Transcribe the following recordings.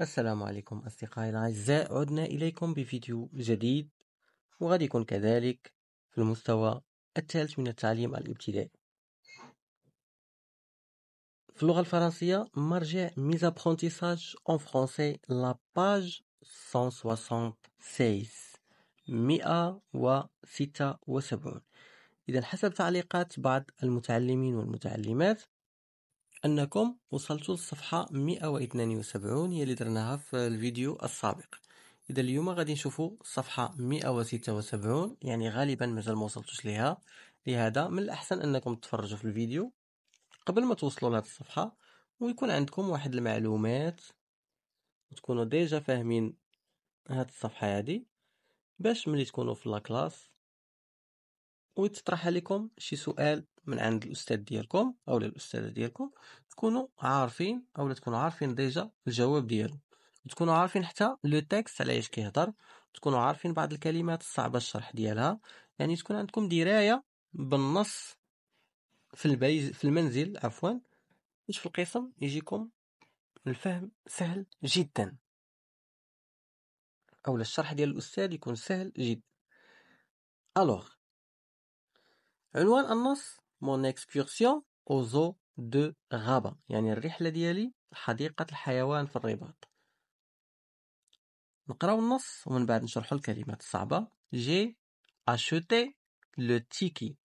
السلام عليكم أصدقائي الأعزاء عدنا إليكم بفيديو جديد وغادي يكون كذلك في المستوى الثالث من التعليم الابتدائي في اللغة الفرنسية مرجع ميز ابرونتيساج اون فرونسي لا باج 176 176 إذا حسب تعليقات بعض المتعلمين والمتعلمات أنكم وصلتوا للصفحة 172 هي اللي درناها في الفيديو السابق إذا اليوم غادي نشوفوا الصفحة 176 يعني غالبا مازال ما وصلتوش ليها لهذا من الأحسن أنكم تفرجوا في الفيديو قبل ما توصلوا لهذه الصفحة ويكون عندكم واحد المعلومات وتكونوا ديجا فاهمين هاد الصفحة هادي باش ملي تكونوا في لاكلاس ويتطرح عليكم شي سؤال من عند الاستاذ ديالكم او الاستاذه ديالكم تكونوا عارفين او تكونوا عارفين ديجا الجواب ديالو تكونوا عارفين حتى لو تيكست على ايش كيهضر تكونوا عارفين بعض الكلمات الصعبه الشرح ديالها يعني تكون عندكم درايه بالنص في البيز في المنزل عفوا باش في القسم يجيكم الفهم سهل جدا او الشرح ديال الاستاذ يكون سهل جدا الوغ عنوان النص مون اكسكورسيون او زو دو غابا يعني الرحلة ديالي لحديقة الحيوان في الرباط نقراو النص ومن بعد نشرحو الكلمات الصعبة جي اشوتي لو تيكي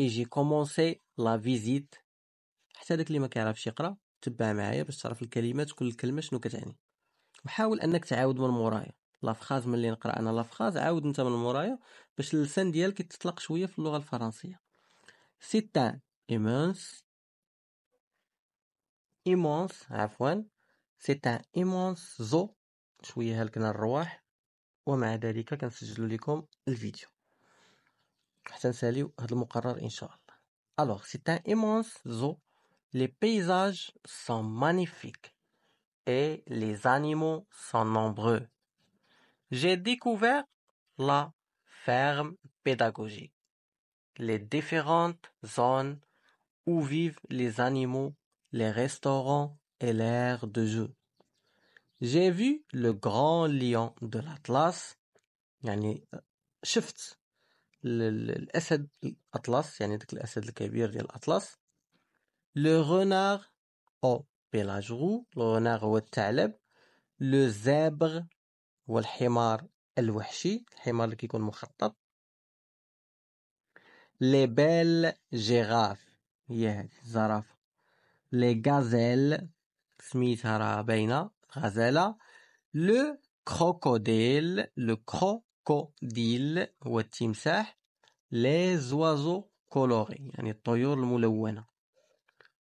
اي جي كومونسي لا فيزيت حتى داك اللي ما كيعرفش يقرا تبع معايا باش تعرف الكلمات كل كلمة شنو كتعني وحاول انك تعاود من مورايا لافخاز ملي نقرا انا لافخاز عاود انت من مورايا باش اللسان ديالك يتطلق شويه في اللغه الفرنسيه سيتان ايمونس ايمونس عفوا ان ايمونس زو شويه هلكنا الرواح ومع ذلك كنسجل لكم الفيديو حتى نساليو هذا المقرر ان شاء الله الوغ ان ايمونس زو لي بيزاج سون مانيفيك اي لي زانيمو سون نومبرو j'ai découvert la ferme pédagogique, les différentes zones où vivent les animaux, les restaurants et l'air de jeu. J'ai vu le grand lion de l'Atlas, euh, le renard pelage roux, le renard au الثعلب le zèbre. هو الحمار الوحشي الحمار اللي كيكون مخطط لي بيل جيغاف هي هذه الزرافة لي غازيل سميتها راه باينة غزالة لو كروكوديل لو كروكوديل هو التمساح لي زوازو كولوري يعني الطيور الملونة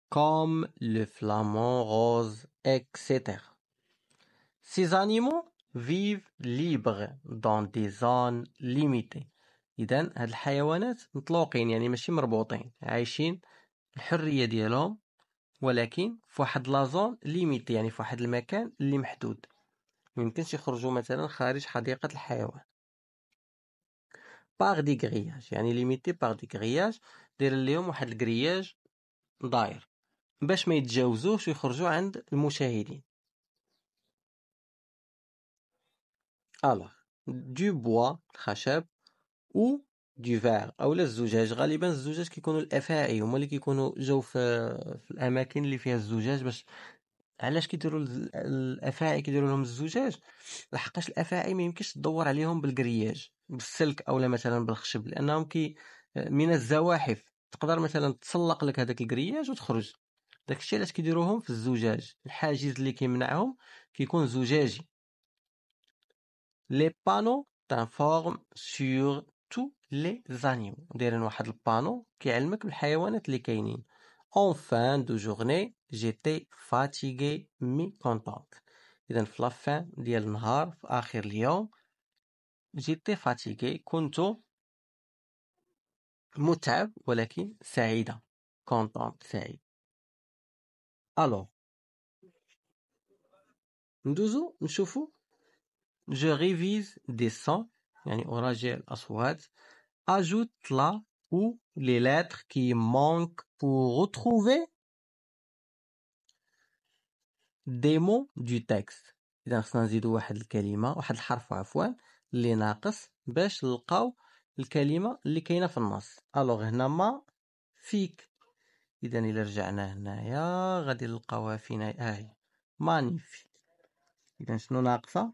كوم لو فلامون روز اكسيتيرا سي زانيمون vivent libres dans des zones limitées اذا هاد الحيوانات مطلوقين يعني ماشي مربوطين عايشين الحريه ديالهم ولكن في واحد لا زون ليميتي يعني في واحد المكان اللي محدود ميمكنش يخرجوا مثلا خارج حديقه الحيوان باغ دي غرياج يعني ليميتي باغ دي غرياج داير ليهم واحد الكرياج داير باش ما يتجاوزوش ويخرجوا عند المشاهدين الوغ دو بوا خشب او دو فيغ اولا الزجاج غالبا الزجاج كيكونوا الافاعي هما اللي كيكونوا جاو في, في الاماكن اللي فيها الزجاج باش علاش كيديروا الافاعي كيديروا لهم الزجاج لحقاش الافاعي ما يمكنش تدور عليهم بالكرياج بالسلك اولا مثلا بالخشب لانهم كي من الزواحف تقدر مثلا تسلق لك هذاك الكرياج وتخرج داكشي علاش كيديروهم في الزجاج الحاجز اللي كيمنعهم كيكون زجاجي les panneaux تنفورم سور تو لي زانيمو دايرين واحد البانو كيعلمك بالحيوانات اللي كاينين اون فان دو جورني جيتي فاتيغي مي كونتونت اذا في لافان ديال النهار في اخر اليوم جيتي فاتيكي كنت متعب ولكن سعيدة كونتونت سعيد الو ندوزو نشوفو جو ريفيز دي سون يعني أراجع الأصوات. اجوت لا او لي لاتر كي مانك pour retrouver دي مو دو texte. إذا خصنا نزيدو واحد الكلمة واحد الحرف عفوا اللي ناقص باش نلقاو الكلمة اللي كاينة في النص. ألوغ هنا ما فيك اذا الى رجعنا هنايا غادي نلقاوها فينا ها آه، هي مانيفيك اذا شنو ناقصه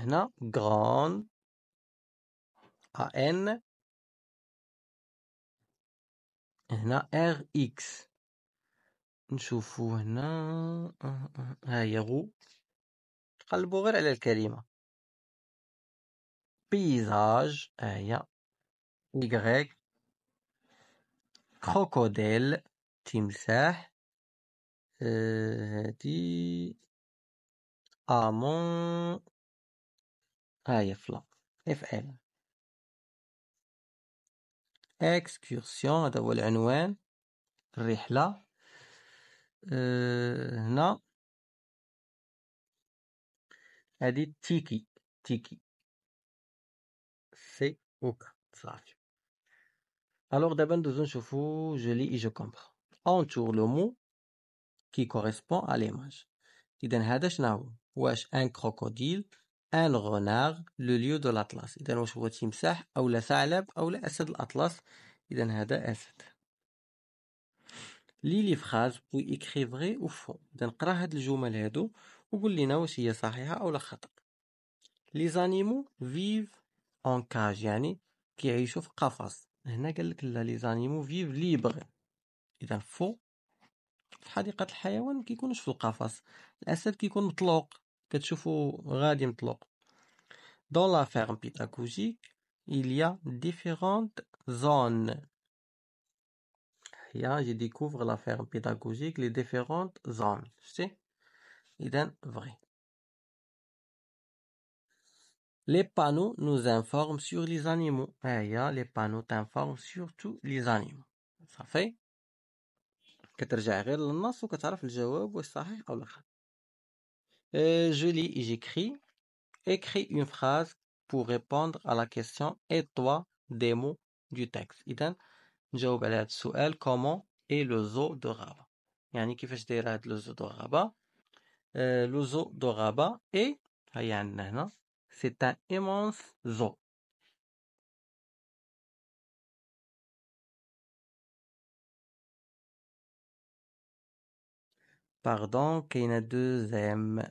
هنا غران ان هنا ار اكس نشوفو هنا أه، أه، أه. ها هي غو تقلبوا غير على الكلمه بيزاج ها هي يغريك كروكوديل تمساح هادي امون à اف ال اكسكيرسيون هذا هو العنوان الرحلة أه هنا هادي تيكي تيكي سي اوكا صافي الوغ دابا ندوزو نشوفو جولي اي جو كومبخ اونتور لو مو كي كوريسبون ا ليماج اذا هذا شناهو واش ان كروكوديل ان غونار لو ليو دو لاطلس إذا واش هو تمساح أو لا ثعلب أو لا أسد الأطلس إذا هذا أسد لي لي فراز بو إكري أو فو إذا نقرا هاد الجمل هادو وقول لينا واش هي صحيحة أو لا خطأ لي زانيمو فيف اون كاج يعني كيعيشوا في قفص هنا قال لك لا لي زانيمو فيف ليبر إذا فو في حديقة الحيوان ما كيكونش في القفص الأسد كيكون مطلوق Dans la ferme pédagogique, il y a différentes zones. Là, je découvre la ferme pédagogique, les différentes zones. C'est vrai. Les panneaux nous informent sur les animaux. Eh, les panneaux t'informent sur tous les animaux. Ça fait كترجع غير que tu الجواب واش euh, je lis et j'écris. Écris une phrase pour répondre à la question et toi des mots du texte. vais نجاوب على sous question « comment est le zoo de Rabat يعني كيفاش داير هذا le zoo de Rabat euh, le zoo de Rabat et c'est un immense zoo Pardon, y a une deuxième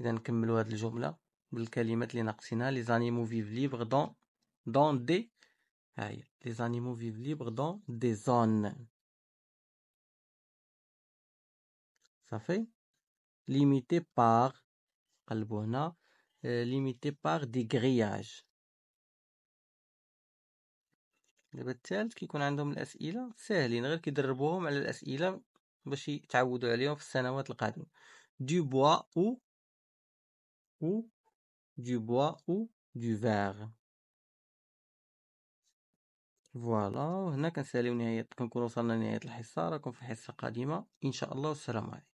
اذا نكملوا هذه الجمله بالكلمات اللي ناقصينا لي زانيمو فيف ليبر دون دون دي ها هي لي زانيمو فيف ليبر دون دي زون صافي ليميتي بار قلبوا هنا ليميتي بار دي غرياج دابا الثالث كيكون عندهم الاسئله ساهلين غير كيدربوهم على الاسئله باش يتعودوا عليهم في السنوات القادمه دي بوا او ou du bois ou du verre فوالا وهنا كنساليو نهاية كنكون وصلنا لنهاية الحصة راكم في حصة قادمة ان شاء الله والسلام عليكم